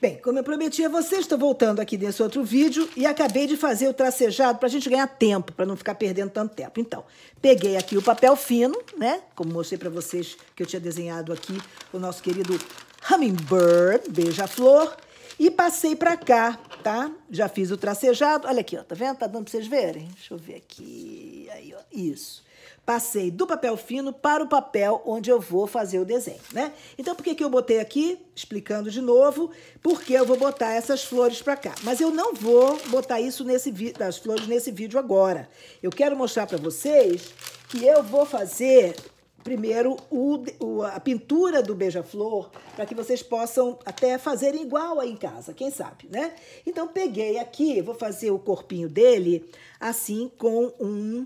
Bem, como eu prometi a vocês, estou voltando aqui desse outro vídeo e acabei de fazer o tracejado para a gente ganhar tempo, para não ficar perdendo tanto tempo. Então, peguei aqui o papel fino, né? Como mostrei para vocês que eu tinha desenhado aqui o nosso querido hummingbird, beija-flor, e passei para cá, tá? Já fiz o tracejado. Olha aqui, ó, tá vendo? Tá dando para vocês verem? Deixa eu ver aqui. Aí, ó, isso passei do papel fino para o papel onde eu vou fazer o desenho, né? Então, por que, que eu botei aqui? Explicando de novo, porque eu vou botar essas flores para cá. Mas eu não vou botar isso nesse das flores nesse vídeo agora. Eu quero mostrar para vocês que eu vou fazer primeiro o, o, a pintura do beija-flor para que vocês possam até fazer igual aí em casa, quem sabe, né? Então peguei aqui, vou fazer o corpinho dele assim com um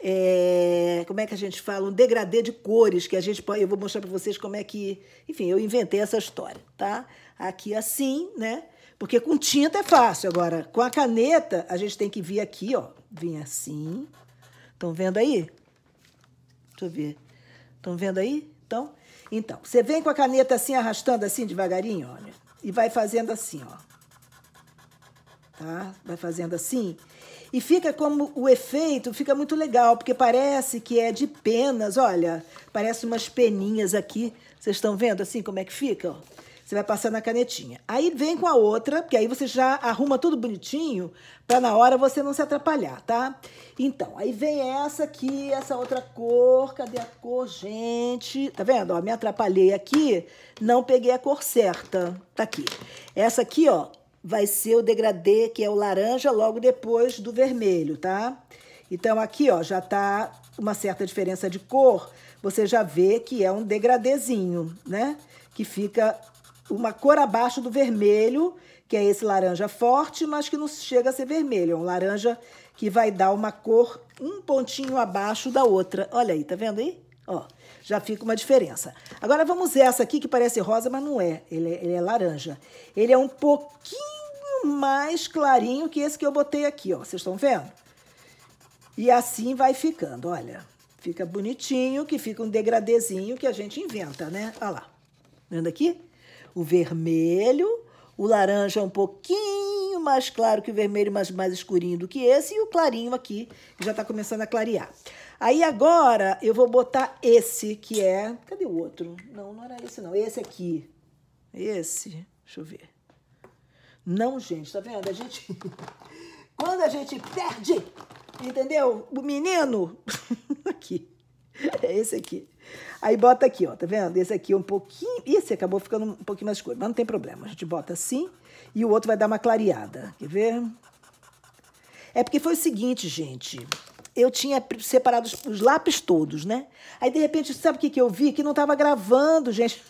é, como é que a gente fala, um degradê de cores que a gente pode, eu vou mostrar para vocês como é que, enfim, eu inventei essa história, tá? Aqui assim, né? Porque com tinta é fácil agora, com a caneta a gente tem que vir aqui, ó, vir assim. Estão vendo aí? Deixa eu ver. Estão vendo aí? Então, então, você vem com a caneta assim arrastando assim devagarinho, olha, e vai fazendo assim, ó tá? Vai fazendo assim. E fica como o efeito fica muito legal, porque parece que é de penas, olha, parece umas peninhas aqui. Vocês estão vendo assim como é que fica? Você vai passar na canetinha. Aí vem com a outra, porque aí você já arruma tudo bonitinho, para na hora você não se atrapalhar, tá? Então, aí vem essa aqui, essa outra cor. Cadê a cor, gente? Tá vendo? Ó, me atrapalhei aqui, não peguei a cor certa. Tá aqui. Essa aqui, ó, vai ser o degradê, que é o laranja, logo depois do vermelho, tá? Então, aqui, ó, já tá uma certa diferença de cor. Você já vê que é um degradezinho, né? Que fica uma cor abaixo do vermelho, que é esse laranja forte, mas que não chega a ser vermelho. É um laranja que vai dar uma cor um pontinho abaixo da outra. Olha aí, tá vendo aí? Ó, já fica uma diferença. Agora vamos essa aqui que parece rosa, mas não é. Ele, é, ele é laranja. Ele é um pouquinho mais clarinho que esse que eu botei aqui, ó. Vocês estão vendo? E assim vai ficando, olha. Fica bonitinho, que fica um degradezinho que a gente inventa, né? Olha lá. Vendo aqui? O vermelho, o laranja é um pouquinho mais claro que o vermelho, mas mais escurinho do que esse, e o clarinho aqui, que já tá começando a clarear. Aí agora eu vou botar esse, que é... Cadê o outro? Não, não era esse não. Esse aqui. Esse. Deixa eu ver. Não, gente, tá vendo? A gente. Quando a gente perde, entendeu? O menino. aqui. É esse aqui. Aí bota aqui, ó, tá vendo? Esse aqui é um pouquinho. Esse acabou ficando um pouquinho mais escuro, mas não tem problema. A gente bota assim e o outro vai dar uma clareada. Quer ver? É porque foi o seguinte, gente. Eu tinha separado os lápis todos, né? Aí, de repente, sabe o que, que eu vi? Que não tava gravando, gente.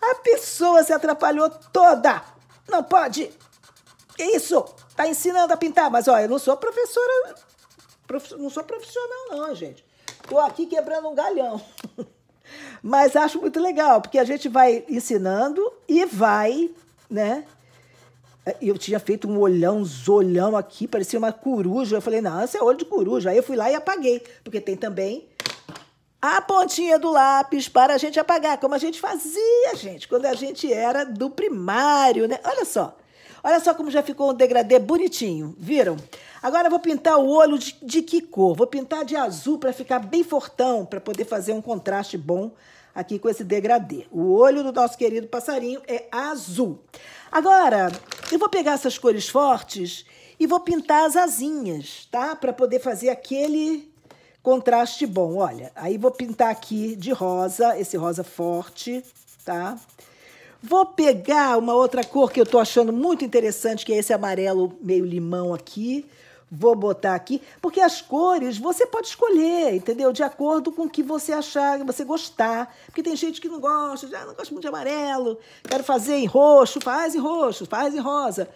A pessoa se atrapalhou toda. Não pode! é isso? Tá ensinando a pintar, mas olha, eu não sou professora. Prof, não sou profissional, não, gente. Tô aqui quebrando um galhão. mas acho muito legal, porque a gente vai ensinando e vai, né? Eu tinha feito um olhão, um zolhão aqui, parecia uma coruja. Eu falei, não, esse é olho de coruja. Aí eu fui lá e apaguei, porque tem também a pontinha do lápis para a gente apagar, como a gente fazia, gente, quando a gente era do primário, né? Olha só. Olha só como já ficou um degradê bonitinho, viram? Agora eu vou pintar o olho de, de que cor? Vou pintar de azul para ficar bem fortão, para poder fazer um contraste bom aqui com esse degradê. O olho do nosso querido passarinho é azul. Agora, eu vou pegar essas cores fortes e vou pintar as asinhas, tá? Para poder fazer aquele Contraste bom, olha. Aí vou pintar aqui de rosa, esse rosa forte, tá? Vou pegar uma outra cor que eu tô achando muito interessante, que é esse amarelo meio limão aqui. Vou botar aqui, porque as cores você pode escolher, entendeu? De acordo com o que você achar, você gostar. Porque tem gente que não gosta, já ah, não gosto muito de amarelo, quero fazer em roxo, faz em roxo, faz em rosa.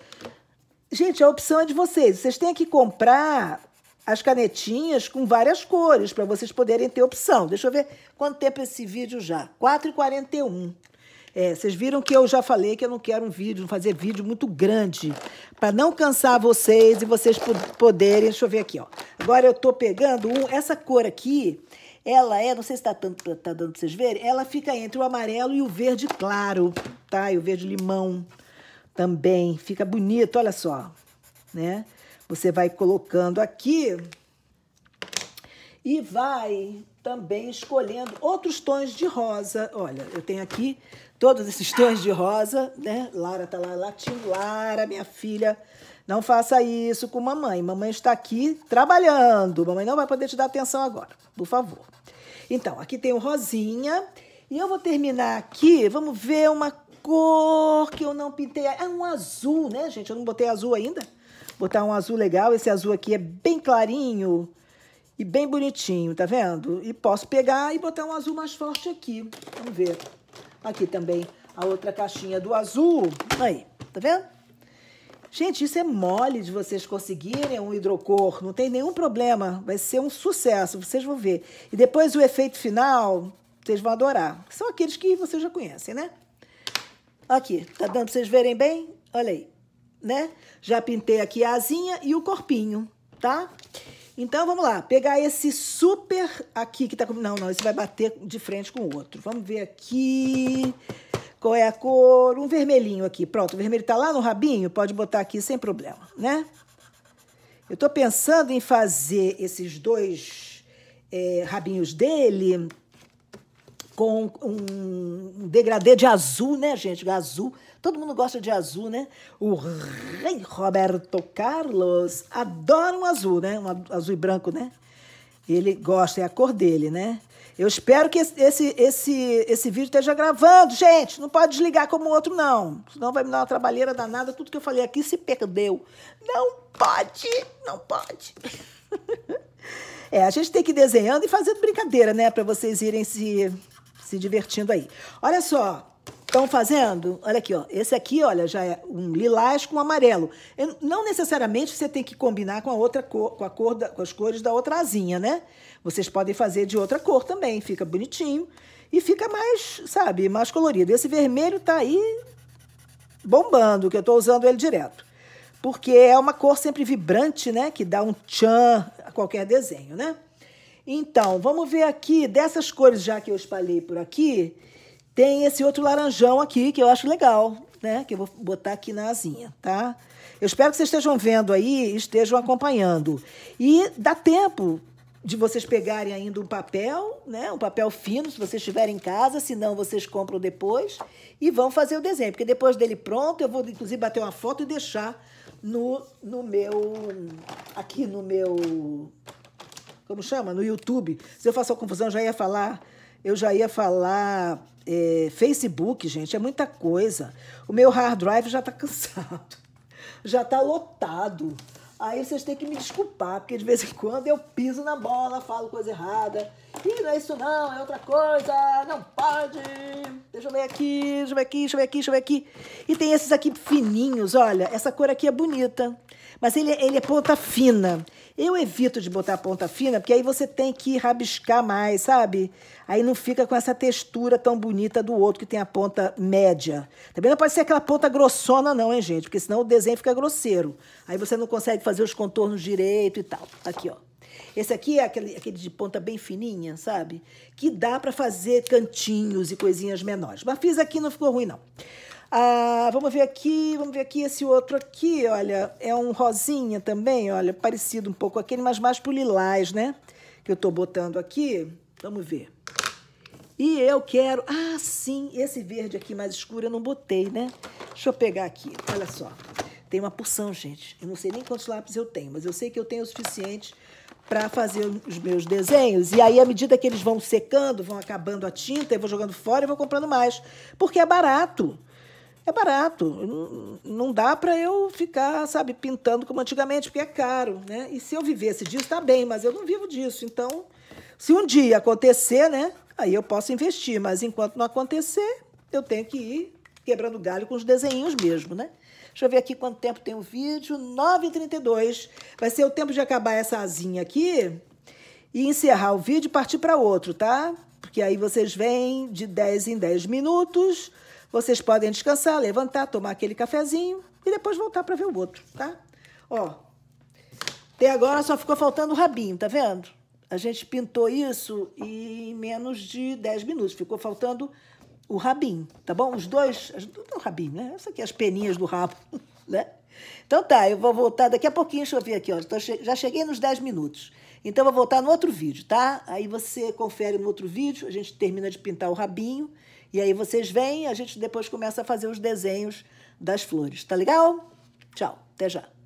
Gente, a opção é de vocês. Vocês têm que comprar as canetinhas com várias cores para vocês poderem ter opção. Deixa eu ver quanto tempo esse vídeo já. 4h41. É, vocês viram que eu já falei que eu não quero um vídeo, fazer vídeo muito grande, para não cansar vocês e vocês poderem. Deixa eu ver aqui, ó. Agora eu tô pegando um. Essa cor aqui, ela é, não sei se tá, tá, tá dando para vocês verem, ela fica entre o amarelo e o verde claro, tá? E o verde limão também. Fica bonito, olha só, né? Você vai colocando aqui e vai também escolhendo outros tons de rosa. Olha, eu tenho aqui todos esses tons de rosa, né? Lara tá lá latindo. Lara, minha filha, não faça isso com mamãe. Mamãe está aqui trabalhando. Mamãe não vai poder te dar atenção agora, por favor. Então, aqui tem o rosinha. E eu vou terminar aqui, vamos ver uma cor que eu não pintei. É um azul, né, gente? Eu não botei azul ainda. Botar um azul legal, esse azul aqui é bem clarinho e bem bonitinho, tá vendo? E posso pegar e botar um azul mais forte aqui. Vamos ver. Aqui também a outra caixinha do azul. Aí, tá vendo? Gente, isso é mole de vocês conseguirem um hidrocor, não tem nenhum problema, vai ser um sucesso, vocês vão ver. E depois o efeito final, vocês vão adorar. São aqueles que vocês já conhecem, né? Aqui, tá dando pra vocês verem bem? Olha aí né? Já pintei aqui a asinha e o corpinho, tá? Então, vamos lá. Pegar esse super aqui que tá com... Não, não, esse vai bater de frente com o outro. Vamos ver aqui qual é a cor. Um vermelhinho aqui. Pronto, o vermelho tá lá no rabinho, pode botar aqui sem problema, né? Eu tô pensando em fazer esses dois é, rabinhos dele com um degradê de azul, né, gente? Azul. Todo mundo gosta de azul, né? O rei Roberto Carlos adora um azul, né? Um azul e branco, né? Ele gosta, é a cor dele, né? Eu espero que esse, esse, esse vídeo esteja gravando, gente. Não pode desligar como o outro, não. Senão vai me dar uma trabalheira danada. Tudo que eu falei aqui se perdeu. Não pode, não pode. É, a gente tem que ir desenhando e fazendo brincadeira, né? Para vocês irem se se divertindo aí. Olha só, Estão fazendo? Olha aqui, ó. Esse aqui, olha, já é um lilás com amarelo. Não necessariamente você tem que combinar com a outra cor, com a cor da, com as cores da outra asinha, né? Vocês podem fazer de outra cor também, fica bonitinho e fica mais, sabe, mais colorido. Esse vermelho tá aí bombando, que eu tô usando ele direto. Porque é uma cor sempre vibrante, né, que dá um tchan a qualquer desenho, né? Então, vamos ver aqui, dessas cores já que eu espalhei por aqui, tem esse outro laranjão aqui que eu acho legal, né? Que eu vou botar aqui na asinha, tá? Eu espero que vocês estejam vendo aí, estejam acompanhando. E dá tempo de vocês pegarem ainda um papel, né? Um papel fino, se vocês estiverem em casa, senão vocês compram depois e vão fazer o desenho, porque depois dele pronto, eu vou inclusive bater uma foto e deixar no, no meu aqui no meu como chama, no YouTube. Se eu faço a confusão, já ia falar, eu já ia falar é, Facebook, gente, é muita coisa. O meu hard drive já está cansado, já está lotado. Aí vocês têm que me desculpar, porque de vez em quando eu piso na bola, falo coisa errada. E não é isso não, é outra coisa, não pode. Deixa eu ver aqui, deixa eu ver aqui, deixa eu ver aqui, deixa eu ver aqui. E tem esses aqui fininhos, olha, essa cor aqui é bonita. Mas ele, ele é ponta fina. Eu evito de botar ponta fina, porque aí você tem que rabiscar mais, sabe? Aí não fica com essa textura tão bonita do outro que tem a ponta média. Também não pode ser aquela ponta grossona, não, hein, gente? Porque senão o desenho fica grosseiro. Aí você não consegue fazer os contornos direito e tal. Aqui, ó. Esse aqui é aquele, aquele de ponta bem fininha, sabe? Que dá para fazer cantinhos e coisinhas menores. Mas fiz aqui, não ficou ruim, não. Ah, vamos ver aqui, vamos ver aqui esse outro aqui, olha, é um rosinha também, olha, parecido um pouco aquele, mas mais pro lilás, né? Que eu tô botando aqui. Vamos ver. E eu quero... Ah, sim, esse verde aqui mais escuro eu não botei, né? Deixa eu pegar aqui, olha só. Tem uma porção, gente. Eu não sei nem quantos lápis eu tenho, mas eu sei que eu tenho o suficiente para fazer os meus desenhos. E aí, à medida que eles vão secando, vão acabando a tinta, eu vou jogando fora e vou comprando mais. Porque é barato é barato. Não dá para eu ficar, sabe, pintando como antigamente, porque é caro, né? E se eu vivesse disso, está bem, mas eu não vivo disso. Então, se um dia acontecer, né, aí eu posso investir, mas enquanto não acontecer, eu tenho que ir quebrando galho com os desenhinhos mesmo, né? Deixa eu ver aqui quanto tempo tem o vídeo. 9h32. Vai ser o tempo de acabar essa asinha aqui e encerrar o vídeo e partir para outro, tá? Porque aí vocês vêm de 10 em 10 minutos vocês podem descansar, levantar, tomar aquele cafezinho e depois voltar para ver o outro, tá? Ó, até agora só ficou faltando o rabinho, tá vendo? A gente pintou isso em menos de 10 minutos. Ficou faltando o rabinho, tá bom? Os dois, não o rabinho, né? Essa aqui, é as peninhas do rabo, né? Então tá, eu vou voltar daqui a pouquinho, deixa eu ver aqui, ó. Já cheguei nos 10 minutos. Então eu vou voltar no outro vídeo, tá? Aí você confere no outro vídeo, a gente termina de pintar o rabinho e aí vocês vêm, a gente depois começa a fazer os desenhos das flores. Tá legal? Tchau, até já.